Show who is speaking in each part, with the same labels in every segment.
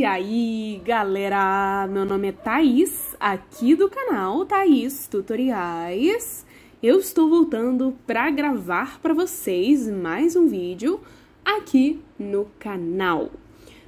Speaker 1: E aí, galera, meu nome é Thaís, aqui do canal Thaís Tutoriais. Eu estou voltando para gravar para vocês mais um vídeo aqui no canal.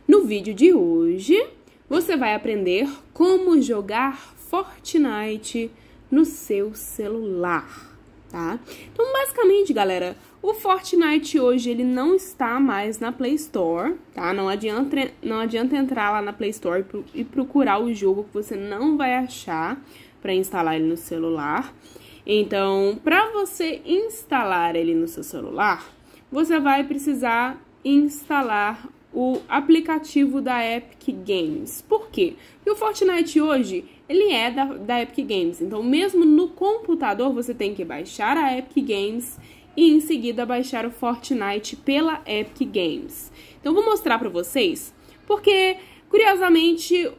Speaker 1: No vídeo de hoje, você vai aprender como jogar Fortnite no seu celular tá? Então, basicamente, galera, o Fortnite hoje ele não está mais na Play Store, tá? Não adianta, não adianta entrar lá na Play Store e procurar o jogo que você não vai achar para instalar ele no celular. Então, para você instalar ele no seu celular, você vai precisar instalar o aplicativo da Epic Games. Por quê? Porque o Fortnite hoje, ele é da, da Epic Games. Então, mesmo no computador, você tem que baixar a Epic Games e em seguida baixar o Fortnite pela Epic Games. Então, vou mostrar para vocês, porque, curiosamente,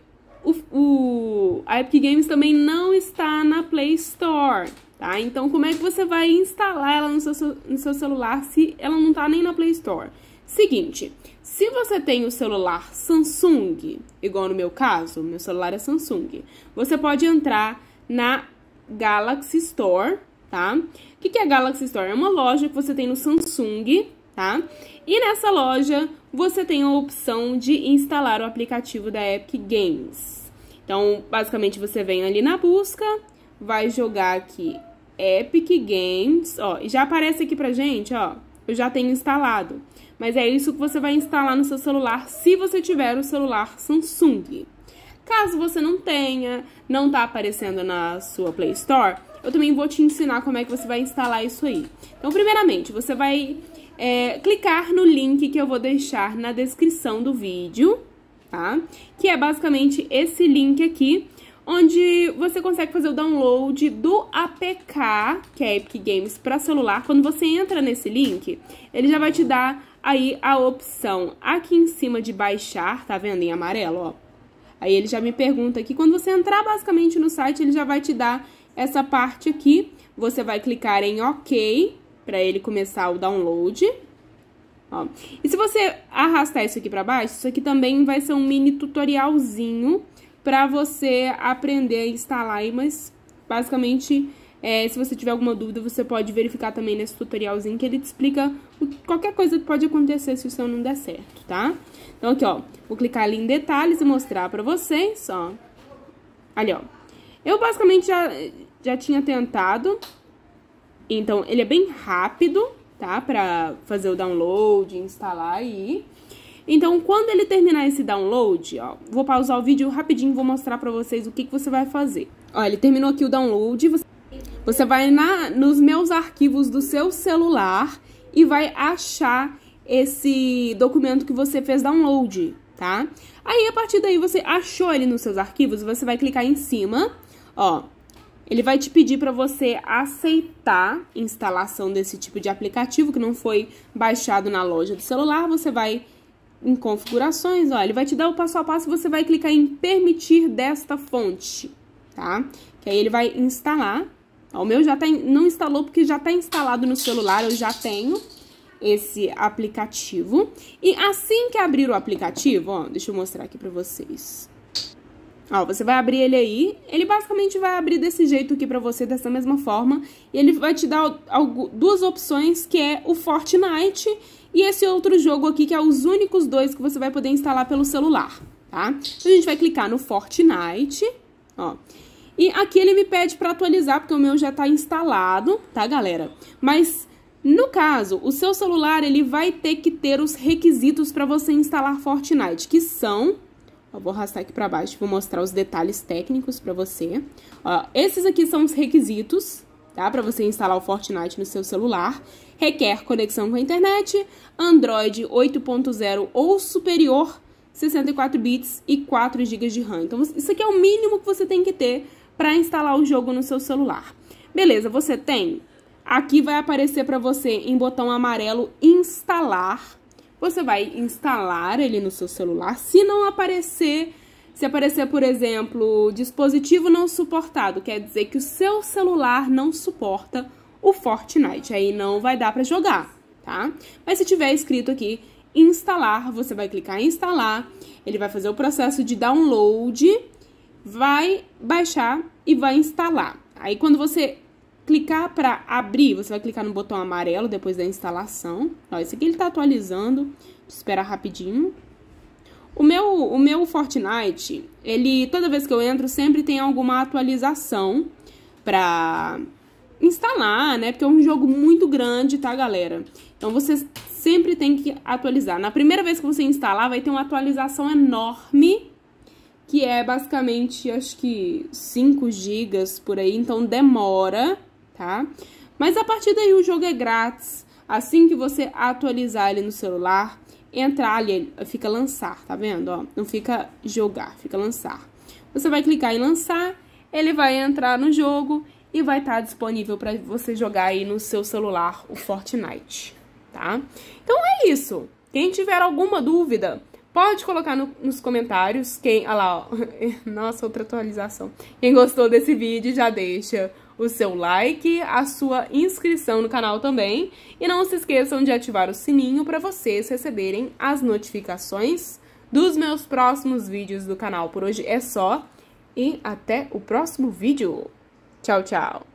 Speaker 1: o, o, a Epic Games também não está na Play Store, tá? Então, como é que você vai instalar ela no seu, no seu celular se ela não está nem na Play Store? Seguinte, se você tem o celular Samsung, igual no meu caso, meu celular é Samsung, você pode entrar na Galaxy Store, tá? O que, é a Galaxy Store? É uma loja que você tem no Samsung, tá? E nessa loja você tem a opção de instalar o aplicativo da Epic Games. Então, basicamente, você vem ali na busca, vai jogar aqui Epic Games, ó, e já aparece aqui pra gente, ó, eu já tenho instalado. Mas é isso que você vai instalar no seu celular se você tiver o celular Samsung. Caso você não tenha, não tá aparecendo na sua Play Store, eu também vou te ensinar como é que você vai instalar isso aí. Então, primeiramente, você vai é, clicar no link que eu vou deixar na descrição do vídeo, tá? Que é basicamente esse link aqui, onde você consegue fazer o download do APK, que é Epic Games para celular. Quando você entra nesse link, ele já vai te dar Aí a opção aqui em cima de baixar, tá vendo? Em amarelo, ó. Aí ele já me pergunta aqui, quando você entrar basicamente no site, ele já vai te dar essa parte aqui. Você vai clicar em OK para ele começar o download. Ó. E se você arrastar isso aqui para baixo, isso aqui também vai ser um mini tutorialzinho para você aprender a instalar, mas basicamente é, se você tiver alguma dúvida, você pode verificar também nesse tutorialzinho que ele te explica o, qualquer coisa que pode acontecer se o seu não der certo, tá? Então, aqui, ó, vou clicar ali em detalhes e mostrar pra vocês, ó. Ali, ó. Eu basicamente já, já tinha tentado, então ele é bem rápido, tá? Pra fazer o download, instalar aí. Então, quando ele terminar esse download, ó, vou pausar o vídeo rapidinho, vou mostrar pra vocês o que, que você vai fazer. Ó, ele terminou aqui o download, você... Você vai na, nos meus arquivos do seu celular e vai achar esse documento que você fez download, tá? Aí, a partir daí, você achou ele nos seus arquivos, você vai clicar em cima, ó. Ele vai te pedir para você aceitar instalação desse tipo de aplicativo que não foi baixado na loja do celular. Você vai em configurações, ó, ele vai te dar o passo a passo, você vai clicar em permitir desta fonte, tá? Que aí ele vai instalar o meu já tá, não instalou porque já está instalado no celular, eu já tenho esse aplicativo. E assim que abrir o aplicativo, ó, deixa eu mostrar aqui para vocês. Ó, você vai abrir ele aí, ele basicamente vai abrir desse jeito aqui para você, dessa mesma forma, e ele vai te dar duas opções, que é o Fortnite e esse outro jogo aqui, que é os únicos dois que você vai poder instalar pelo celular, tá? Então, a gente vai clicar no Fortnite, ó, e aqui ele me pede para atualizar, porque o meu já está instalado, tá, galera? Mas no caso, o seu celular ele vai ter que ter os requisitos para você instalar Fortnite, que são eu vou arrastar aqui para baixo, vou mostrar os detalhes técnicos para você. Ó, esses aqui são os requisitos, tá? Para você instalar o Fortnite no seu celular. Requer conexão com a internet, Android 8.0 ou superior, 64 bits e 4 GB de RAM. Então, isso aqui é o mínimo que você tem que ter para instalar o jogo no seu celular. Beleza, você tem? Aqui vai aparecer para você em botão amarelo instalar. Você vai instalar ele no seu celular. Se não aparecer, se aparecer, por exemplo, dispositivo não suportado, quer dizer que o seu celular não suporta o Fortnite. Aí não vai dar para jogar, tá? Mas se tiver escrito aqui instalar, você vai clicar em instalar. Ele vai fazer o processo de download vai baixar e vai instalar. Aí quando você clicar para abrir, você vai clicar no botão amarelo depois da instalação. Ó, esse aqui ele tá atualizando, espera rapidinho. O meu, o meu Fortnite, ele toda vez que eu entro sempre tem alguma atualização para instalar, né? Porque é um jogo muito grande, tá, galera? Então você sempre tem que atualizar. Na primeira vez que você instalar, vai ter uma atualização enorme que é basicamente acho que 5 gigas por aí, então demora, tá? Mas a partir daí o jogo é grátis. Assim que você atualizar ele no celular, entrar ali, fica lançar, tá vendo? Ó, não fica jogar, fica lançar. Você vai clicar em lançar, ele vai entrar no jogo e vai estar tá disponível para você jogar aí no seu celular o Fortnite, tá? Então é isso. Quem tiver alguma dúvida, Pode colocar no, nos comentários quem... Olha lá, ó. Nossa, outra atualização. Quem gostou desse vídeo, já deixa o seu like, a sua inscrição no canal também. E não se esqueçam de ativar o sininho para vocês receberem as notificações dos meus próximos vídeos do canal. Por hoje é só e até o próximo vídeo. Tchau, tchau!